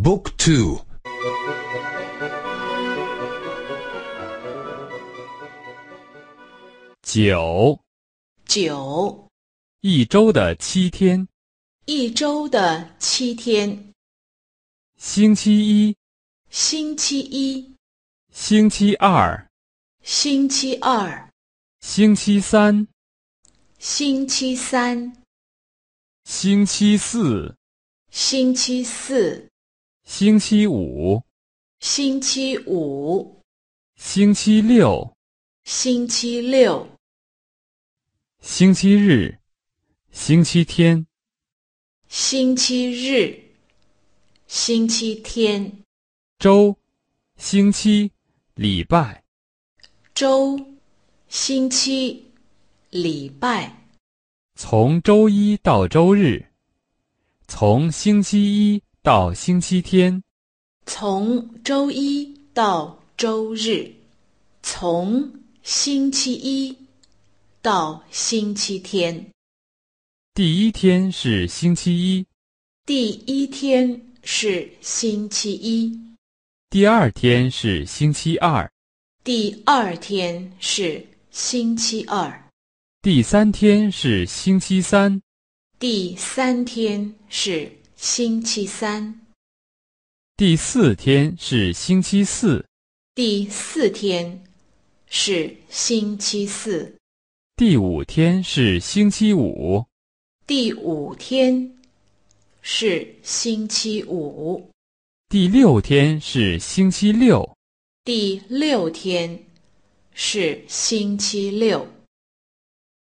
Book two. 九九一周的七天。一周的七天。星期一。星期一。星期二。星期二。星期三。星期三。星期四。星期四。星期五，星期五，星期六，星期六，星期日，星期天，星期日，星期天，周，星期，礼拜，周，星期，礼拜，从周一到周日，从星期一。到星期天，从周一到周日，从星期一到星期天。第一天是星期一，第一天是星期一。第二天是星期二，第二天是星期二。第三天是星期三，第三天是。星期三，第四天是星期四。第四天是星期四。第五天是星期五。第五天是星期五。第六天是星期六。第六天是星期六。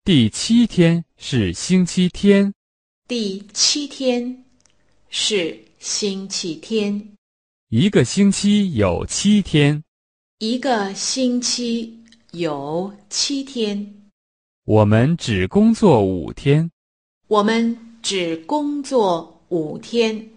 第七天是星期天。第七天。是星期天，一个星期有七天，一个星期有七天，我们只工作五天，我们只工作五天。